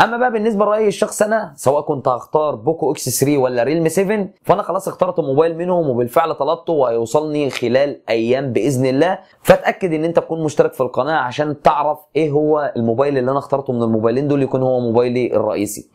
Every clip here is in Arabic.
اما بقى بالنسبه لرايي الشخص انا سواء كنت هختار بوكو اكس 3 ولا ريلمي 7 فانا خلاص اخترت موبايل منهم وبالفعل طلبته وهيوصلني خلال ايام باذن الله فاتاكد ان انت تكون مشترك في القناه عشان تعرف ايه هو الموبايل اللي انا اخترته من الموبايلين دول يكون هو موبايلي الرئيسي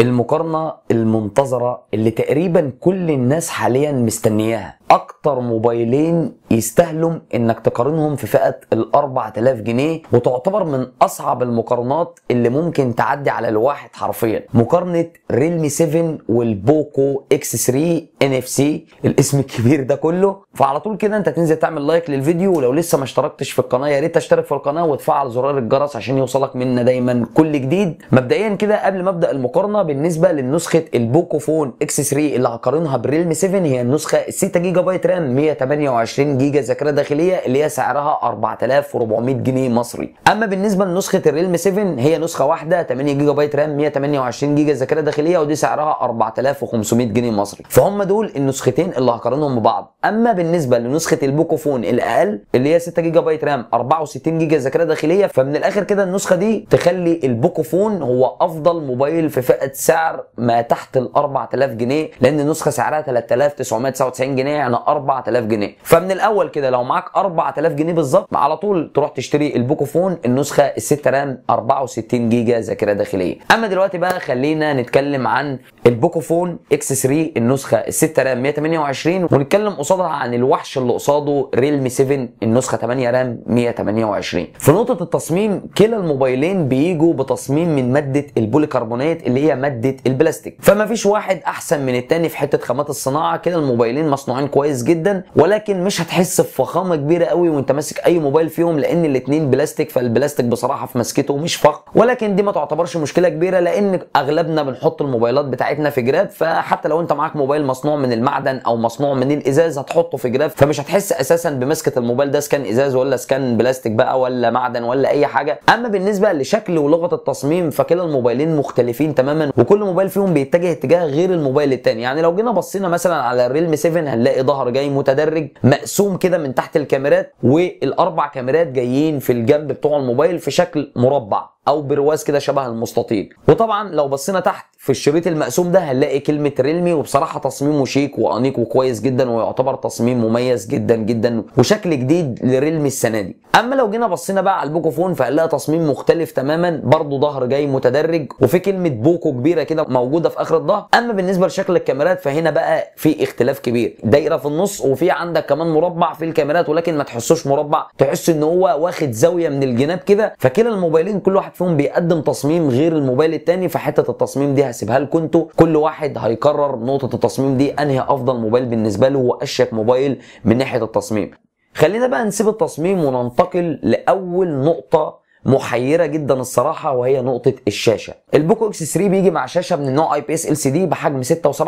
المقارنة المنتظرة اللي تقريبا كل الناس حاليا مستنياها اكتر موبايلين يستاهلوا انك تقارنهم في فئة ال 4000 جنيه وتعتبر من اصعب المقارنات اللي ممكن تعدي على الواحد حرفيا مقارنة ريلمي 7 والبوكو اكس 3 ان اف سي الاسم الكبير ده كله فعلى طول كده انت تنزل تعمل لايك للفيديو ولو لسه ما اشتركتش في القناة يا ريت تشترك في القناة وتفعل زرار الجرس عشان يوصلك منا دايما كل جديد مبدئيا كده قبل ما ابدا المقارنة بالنسبه للنسخه البوكو فون اكس 3 اللي هقارنها بالريلم 7 هي النسخه 6 جيجا بايت رام 128 جيجا ذاكره داخليه اللي هي سعرها 4400 جنيه مصري اما بالنسبه لنسخه الريلم 7 هي نسخه واحده 8 جيجا بايت رام 128 جيجا ذاكره داخليه ودي سعرها 4500 جنيه مصري فهم دول النسختين اللي هقارنهم ببعض اما بالنسبه لنسخه البوكو فون الاقل اللي هي 6 جيجا بايت رام 64 جيجا ذاكره داخليه فمن الاخر كده النسخه دي تخلي البوكو فون هو افضل موبايل في فئه سعر ما تحت ال 4000 جنيه لان النسخه سعرها 3999 جنيه يعني 4000 جنيه فمن الاول كده لو معاك 4000 جنيه بالظبط على طول تروح تشتري البوكوفون النسخه ال 6 رام 64 جيجا ذاكره داخليه اما دلوقتي بقى خلينا نتكلم عن البوكوفون اكس 3 النسخه ال 6 رام 128 ونتكلم قصادها عن الوحش اللي قصاده ريلمي 7 النسخه 8 رام 128 في نقطه التصميم كلا الموبايلين بيجوا بتصميم من ماده البوليكربونات اللي هي مادة ماده البلاستيك فما فيش واحد احسن من التاني في حته خامات الصناعه كده الموبايلين مصنوعين كويس جدا ولكن مش هتحس بفخامه كبيره قوي وانت ماسك اي موبايل فيهم لان الاثنين بلاستيك فالبلاستيك بصراحه في مسكته مش فخ ولكن دي ما تعتبرش مشكله كبيره لان اغلبنا بنحط الموبايلات بتاعتنا في جراب فحتى لو انت معاك موبايل مصنوع من المعدن او مصنوع من الازاز هتحطه في جراب فمش هتحس اساسا بمسكه الموبايل ده سكان ازاز ولا سكان بلاستيك بقى ولا معدن ولا اي حاجه اما بالنسبه لشكل ولغه التصميم فكلا الموبايلين مختلفين تماما وكل موبايل فيهم بيتجه اتجاه غير الموبايل الثاني يعني لو جينا بصينا مثلا على الريلم 7 هنلاقي ظهر جاي متدرج مقسوم كده من تحت الكاميرات والاربع كاميرات جايين في الجنب بتوع الموبايل في شكل مربع او برواز كده شبه المستطيل وطبعا لو بصينا تحت في الشريط المقسوم ده هنلاقي كلمه ريلمي وبصراحه تصميمه شيك وانيق وكويس جدا ويعتبر تصميم مميز جدا جدا وشكل جديد لريلمي السنه دي اما لو جينا بصينا بقى على البوكوفون فهنلاقي تصميم مختلف تماما برضه ظهر جاي متدرج وفي كلمه بوكو كبيره كده موجوده في اخر الظهر اما بالنسبه لشكل الكاميرات فهنا بقى في اختلاف كبير دايره في النص وفي عندك كمان مربع في الكاميرات ولكن ما تحسوش مربع تحس ان هو واخد زاويه من الجناب كده فكلا الموبايلين كل واحد فيهم بيقدم تصميم غير الموبايل التاني فحته التصميم دي هسيبها لكم انتوا كل واحد هيقرر نقطه التصميم دي انهي افضل موبايل بالنسبه له واشيك موبايل من ناحيه التصميم خلينا بقى نسيب التصميم وننتقل لاول نقطه محيره جدا الصراحه وهي نقطه الشاشه البوكو اكس 3 بيجي مع شاشه من النوع اي بي اس ال سي دي بحجم 6.7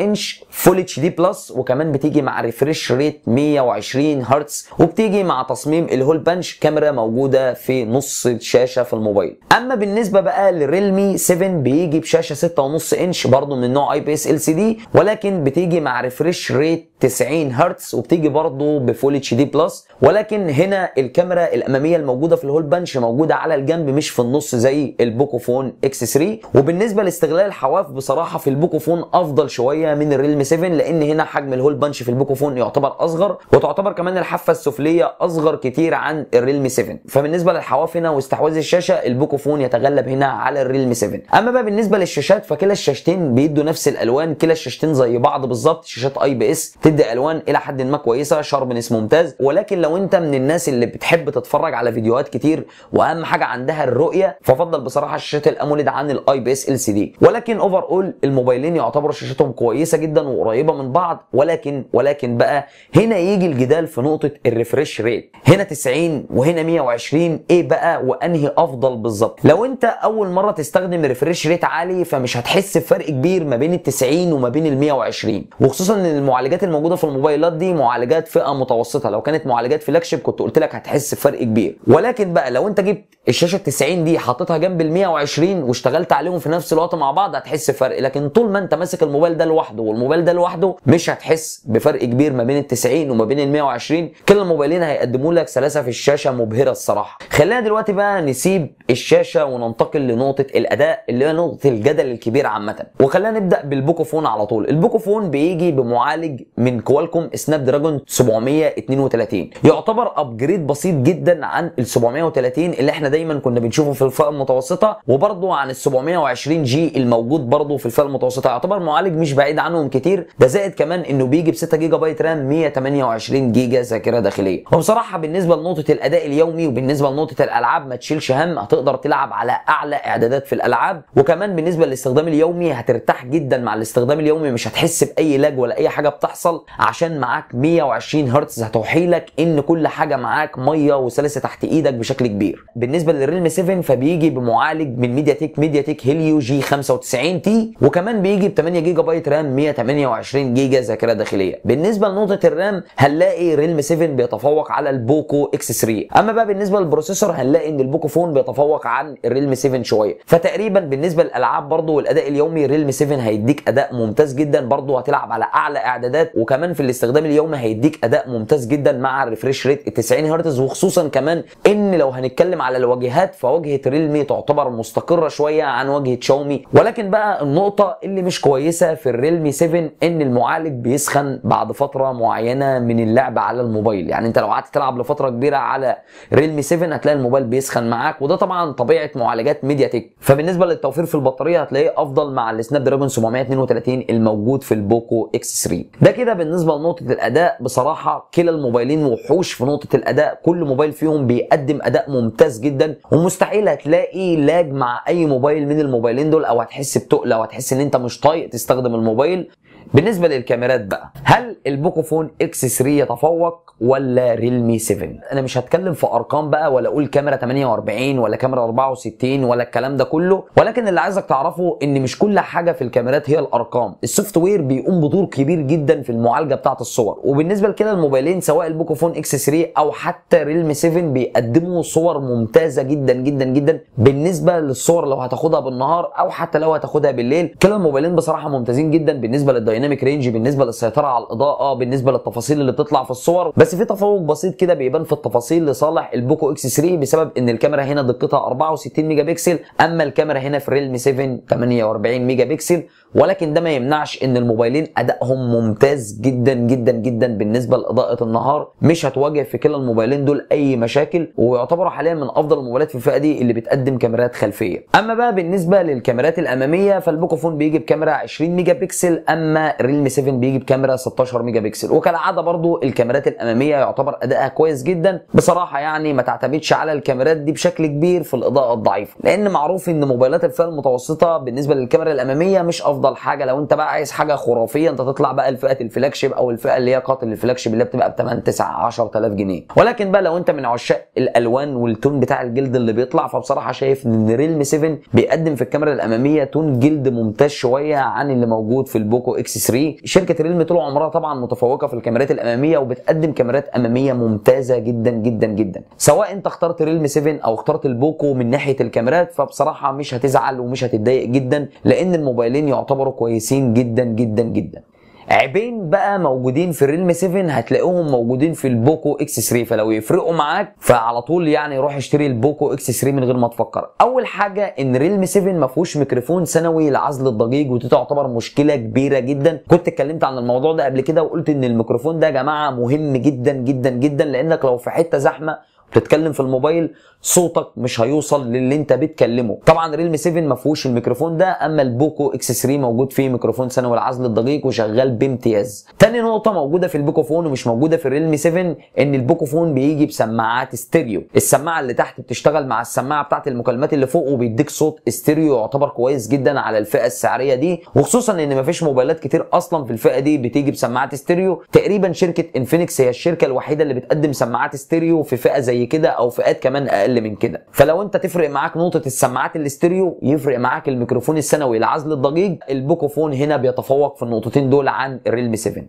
انش فول اتش دي بلس وكمان بتيجي مع ريفرش ريت 120 هرتز وبتيجي مع تصميم الهول بانش كاميرا موجوده في نص الشاشه في الموبايل اما بالنسبه بقى للريلمي 7 بيجي بشاشه 6.5 انش برضه من النوع اي بي اس ال سي دي ولكن بتيجي مع ريفرش ريت 90 هرتز وبتيجي برضه بفول اتش دي بلس ولكن هنا الكاميرا الاماميه الموجوده في الهول بنش موجوده على الجنب مش في النص زي البوكوفون اكس 3 وبالنسبه لاستغلال الحواف بصراحه في البوكوفون افضل شويه من الريلم 7 لان هنا حجم الهول بنش في البوكوفون يعتبر اصغر وتعتبر كمان الحافه السفليه اصغر كتير عن الريلم 7 فبالنسبه للحواف هنا واستحواذ الشاشه البوكوفون يتغلب هنا على الريلم 7 اما بقى بالنسبه للشاشات فكلا الشاشتين بيدوا نفس الالوان كلا الشاشتين زي بعض بالظبط شاشات اي بي اس بتدي الوان الى حد ما كويسه شاربنس ممتاز ولكن لو انت من الناس اللي بتحب تتفرج على فيديوهات كتير واهم حاجه عندها الرؤيه ففضل بصراحه شاشات الاموليد عن الاي بي اس ال سي دي ولكن اوفر اول الموبايلين يعتبروا شاشتهم كويسه جدا وقريبه من بعض ولكن ولكن بقى هنا يجي الجدال في نقطه الريفرش ريت هنا 90 وهنا 120 ايه بقى وانهي افضل بالظبط لو انت اول مره تستخدم ريفرش ريت عالي فمش هتحس بفرق كبير ما بين ال 90 وما بين ال 120 وخصوصا ان المعالجات الموجوده موجوده في الموبايلات دي معالجات فئه متوسطه لو كانت معالجات فلاكشيب كنت قلت لك هتحس بفرق كبير ولكن بقى لو انت جبت الشاشه 90 دي حطيتها جنب ال 120 واشتغلت عليهم في نفس الوقت مع بعض هتحس بفرق لكن طول ما انت ماسك الموبايل ده لوحده والموبايل ده لوحده مش هتحس بفرق كبير ما بين ال 90 وما بين ال 120 كلا الموبايلين هيقدموا لك سلاسه في الشاشه مبهره الصراحه خلينا دلوقتي بقى نسيب الشاشه وننتقل لنقطه الاداء اللي هي نقطه الجدل الكبير عامه وخلينا نبدا فون على طول فون بيجي بمعالج من كوالكوم سناب دراجون 732 يعتبر ابجريد بسيط جدا عن ال 730 اللي احنا دايما كنا بنشوفه في الفئه المتوسطه وبرضه عن ال 720 جي الموجود برضه في الفئه المتوسطه يعتبر معالج مش بعيد عنهم كتير ده زائد كمان انه بيجي ب 6 جيجا بايت رام 128 جيجا ذاكره داخليه وبصراحه بالنسبه لنقطه الاداء اليومي وبالنسبه لنقطه الالعاب ما تشيلش هم هتقدر تلعب على اعلى اعدادات في الالعاب وكمان بالنسبه للاستخدام اليومي هترتاح جدا مع الاستخدام اليومي مش هتحس باي لاج ولا اي حاجه بتحصل بيحصل عشان معاك 120 هرتز هتوحي لك ان كل حاجه معاك ميه وسلسه تحت ايدك بشكل كبير بالنسبه للريلم 7 فبيجي بمعالج من ميديا تك ميديا تك هيليو جي 95 تي وكمان بيجي ب 8 جيجا بايت رام 128 جيجا ذاكره داخليه بالنسبه لنقطه الرام هنلاقي ريلم 7 بيتفوق على البوكو اكس 3 اما بقى بالنسبه للبروسيسور هنلاقي ان البوكو فون بيتفوق عن الريلم 7 شويه فتقريبا بالنسبه للالعاب برضو والاداء اليومي ريلم 7 هيديك اداء ممتاز جدا برضو هتلعب على اعلى اعدادات وكمان في الاستخدام اليومي هيديك اداء ممتاز جدا مع الريفريش ريت ال 90 هرتز وخصوصا كمان ان لو هنتكلم على الواجهات فواجهه ريلمي تعتبر مستقره شويه عن واجهه شاومي ولكن بقى النقطه اللي مش كويسه في الريلمي 7 ان المعالج بيسخن بعد فتره معينه من اللعب على الموبايل يعني انت لو قعدت تلعب لفتره كبيره على ريلمي 7 هتلاقي الموبايل بيسخن معاك وده طبعا طبيعه معالجات ميديا تك فبالنسبه للتوفير في البطاريه هتلاقيه افضل مع السناب دراجون 732 الموجود في البوكو اكس 3 ده كده بالنسبه لنقطه الاداء بصراحه كلا الموبايلين وحوش في نقطه الاداء كل موبايل فيهم بيقدم اداء ممتاز جدا ومستحيل هتلاقي لاج مع اي موبايل من الموبايلين دول او هتحس بتقله هتحس ان انت مش طايق تستخدم الموبايل بالنسبه للكاميرات بقى هل البوكوفون اكس 3 يتفوق ولا ريلمي 7 انا مش هتكلم في ارقام بقى ولا اقول كاميرا 48 ولا كاميرا 64 ولا الكلام ده كله ولكن اللي عايزك تعرفه ان مش كل حاجه في الكاميرات هي الارقام السوفت وير بيقوم بدور كبير جدا في المعالجه بتاعه الصور وبالنسبه لكده الموبايلين سواء البوكو فون اكس 3 او حتى ريلمي 7 بيقدموا صور ممتازه جدا جدا جدا بالنسبه للصور لو هتاخدها بالنهار او حتى لو هتاخدها بالليل كلا الموبايلين بصراحه ممتازين جدا بالنسبه للديناميك رينج بالنسبه للسيطره على الاضاءه بالنسبه للتفاصيل اللي بتطلع في الصور بس في تفوق بسيط كده بيبان في التفاصيل لصالح البوكو اكس 3 بسبب ان الكاميرا هنا دقتها 64 ميجا بكسل اما الكاميرا هنا في ريلمي 7 48 ميجا بكسل ولكن ده ما يمنعش ان الموبايلين ادائهم ممتاز جدا جدا جدا بالنسبه لاضاءه النهار مش هتواجه في كلا الموبايلين دول اي مشاكل ويعتبروا حاليا من افضل الموبايلات في الفئه دي اللي بتقدم كاميرات خلفيه اما بقى بالنسبه للكاميرات الاماميه فالبوكو فون بيجي بكاميرا 20 ميجا بكسل اما ريلمي 7 بيجي بكاميرا 16 ميجا بكسل وكالعاده برضو الكاميرات الاماميه الاماميه يعتبر ادائها كويس جدا بصراحه يعني ما تعتمدش على الكاميرات دي بشكل كبير في الاضاءه الضعيفه لان معروف ان موبايلات الفئه المتوسطه بالنسبه للكاميرا الاماميه مش افضل حاجه لو انت بقى عايز حاجه خرافيه انت تطلع بقى لفئه الفلاج شيب او الفئه اللي هي قاتل الفلاج شيب اللي بتبقى ب 8 9 10000 جنيه ولكن بقى لو انت من عشاق الالوان والتون بتاع الجلد اللي بيطلع فبصراحه شايف ان ريلم 7 بيقدم في الكاميرا الاماميه تون جلد ممتاز شويه عن اللي موجود في البوكو اكس 3 شركه ريلم طول عمرها طبعا متفوقه في الكاميرات الاماميه وبتقدم كاميرات اماميه ممتازه جدا جدا جدا سواء انت اخترت ريلم 7 او اخترت البوكو من ناحيه الكاميرات فبصراحه مش هتزعل ومش هتتضايق جدا لان الموبايلين يعتبروا كويسين جدا جدا جدا عيبين بقى موجودين في الريلم 7 هتلاقوهم موجودين في البوكو اكس 3 فلو يفرقوا معاك فعلى طول يعني روح اشتري البوكو اكس 3 من غير ما تفكر اول حاجه ان ريلم 7 ما فيهوش ميكروفون ثانوي لعزل الضجيج ودي تعتبر مشكله كبيره جدا كنت اتكلمت عن الموضوع ده قبل كده وقلت ان الميكروفون ده يا جماعه مهم جدا جدا جدا لانك لو في حته زحمه بتتكلم في الموبايل صوتك مش هيوصل للي انت بتكلمه طبعا ريلمي 7 ما فيهوش الميكروفون ده اما البوكو اكس 3 موجود فيه ميكروفون ثانوي العزل الدقيق وشغال بامتياز تاني نقطه موجوده في البوكو فون ومش موجوده في الريلمي 7 ان البوكو فون بيجي بسماعات ستيريو السماعه اللي تحت بتشتغل مع السماعه بتاعه المكالمات اللي فوق وبيديك صوت ستيريو يعتبر كويس جدا على الفئه السعريه دي وخصوصا ان ما فيش موبايلات كتير اصلا في الفئه دي بتيجي بسماعات ستيريو تقريبا شركه انفينكس هي الشركه الوحيده اللي بتقدم سماعات ستيريو في فئه زي كده او فئات كمان اقل من كده فلو انت تفرق معاك نقطه السماعات الاستيريو يفرق معاك الميكروفون السنوي العزل الضجيج البوكوفون هنا بيتفوق في النقطتين دول عن الريلم 7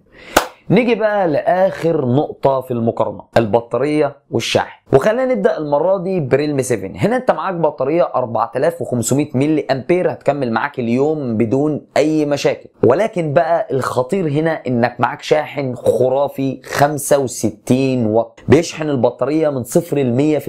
نيجي بقى لاخر نقطه في المقارنه البطاريه والشحن وخلينا نبدا المره دي بريلم 7 هنا انت معاك بطاريه 4500 ملي امبير هتكمل معاك اليوم بدون اي مشاكل ولكن بقى الخطير هنا انك معاك شاحن خرافي 65 واط بيشحن البطاريه من 0 ل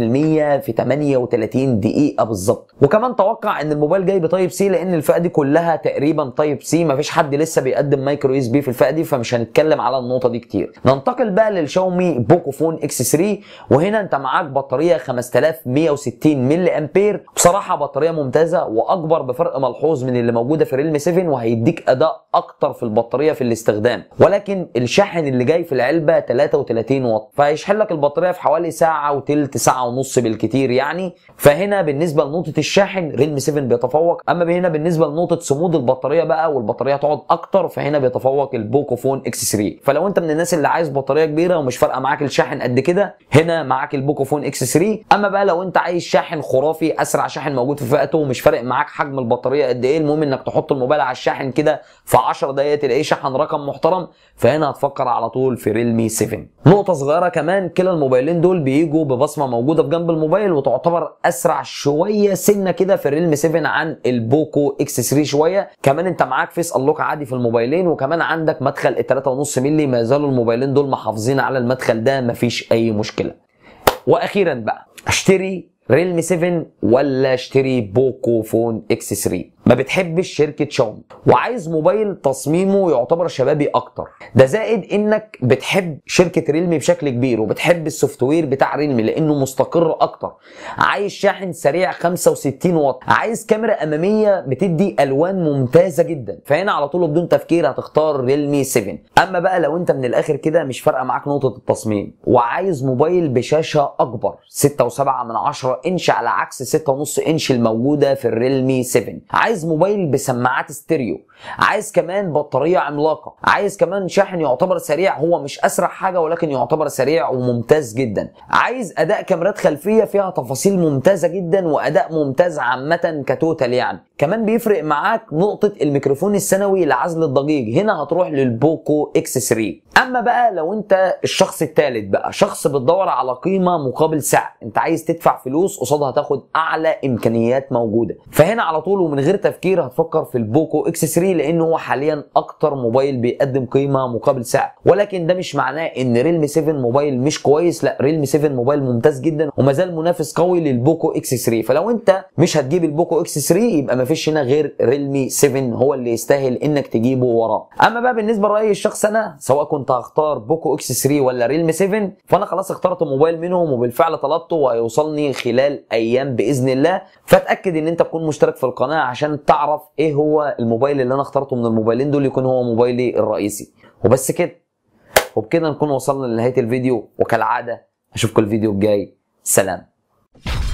100% في 38 دقيقه بالظبط وكمان توقع ان الموبايل جاي بتايب سي لان الفئه دي كلها تقريبا تايب سي مفيش حد لسه بيقدم مايكرو اس بي في الفئه دي فمش هنتكلم على النقطه دي كتير ننتقل بقى للشاومي بوكو فون اكس 3 وهنا انت معاك بطاريه 5160 ملي امبير بصراحه بطاريه ممتازه واكبر بفرق ملحوظ من اللي موجوده في ريلمي 7 وهيديك اداء اكتر في البطاريه في الاستخدام ولكن الشاحن اللي جاي في العلبه 33 واط فهيشحن لك البطاريه في حوالي ساعه وتلت ساعه ونص بالكتير يعني فهنا بالنسبه لنقطه الشاحن ريلمي 7 بيتفوق اما هنا بالنسبه لنقطه صمود البطاريه بقى والبطاريه تقعد اكتر فهنا بيتفوق البوكو فون اكس 3 فلو انت من الناس اللي عايز بطاريه كبيره ومش فارقه معاك الشاحن قد كده هنا معاك البوكو فون اكس 3 اما بقى لو انت عايز شاحن خرافي اسرع شاحن موجود في فئته ومش فارق معاك حجم البطاريه قد ايه المهم انك تحط الموبايل على الشاحن كده في 10 دقائق تلاقيه شحن رقم محترم فهنا هتفكر على طول في ريلمي 7 نقطه صغيره كمان كلا الموبايلين دول بيجوا ببصمه موجوده في جنب الموبايل وتعتبر اسرع شويه سنه كده في ريلمي 7 عن البوكو اكس 3 شويه كمان انت معاك فيس انلوك عادي في الموبايلين وكمان عندك مدخل ال 3.5 مللي ما زالوا الموبايلين دول محافظين على المدخل ده مفيش اي مشكله واخيرا بقى اشتري ريلمي 7 ولا اشتري بوكو فون اكس 3 ما بتحبش شركه شاومي وعايز موبايل تصميمه يعتبر شبابي اكتر ده زائد انك بتحب شركه ريلمي بشكل كبير وبتحب السوفت وير بتاع ريلمي لانه مستقر اكتر عايز شاحن سريع 65 واط عايز كاميرا اماميه بتدي الوان ممتازه جدا فهنا على طول بدون تفكير هتختار ريلمي 7 اما بقى لو انت من الاخر كده مش فارقه معاك نقطه التصميم وعايز موبايل بشاشه اكبر 6.7 من 10 انش على عكس 6.5 انش الموجوده في الريلمي 7 عايز عايز موبايل بسماعات ستيريو عايز كمان بطاريه عملاقه عايز كمان شاحن يعتبر سريع هو مش اسرع حاجه ولكن يعتبر سريع وممتاز جدا عايز اداء كاميرات خلفيه فيها تفاصيل ممتازه جدا واداء ممتاز عامه كتوتال يعني كمان بيفرق معاك نقطه الميكروفون السنوي لعزل الضجيج هنا هتروح للبوكو اكس 3 اما بقى لو انت الشخص الثالث بقى شخص بتدور على قيمه مقابل سعر انت عايز تدفع فلوس قصادها تاخد اعلى امكانيات موجوده فهنا على طول ومن غير التفكير هتفكر في البوكو اكس 3 لان هو حاليا اكتر موبايل بيقدم قيمه مقابل سعر ولكن ده مش معناه ان ريلمي 7 موبايل مش كويس لا ريلمي 7 موبايل ممتاز جدا وما زال منافس قوي للبوكو اكس 3 فلو انت مش هتجيب البوكو اكس 3 يبقى ما فيش هنا غير ريلمي 7 هو اللي يستاهل انك تجيبه وراه اما بقى بالنسبه لرايي الشخصي انا سواء كنت هختار بوكو اكس 3 ولا ريلمي 7 فانا خلاص اخترت موبايل منهم وبالفعل طلبته وهيوصلني خلال ايام باذن الله فاتاكد ان انت تكون مشترك في القناه عشان تعرف ايه هو الموبايل اللي انا اخترته من الموبايلين دول يكون هو موبايلي الرئيسي وبس كده وبكده نكون وصلنا لنهايه الفيديو وكالعاده اشوفكم الفيديو الجاي سلام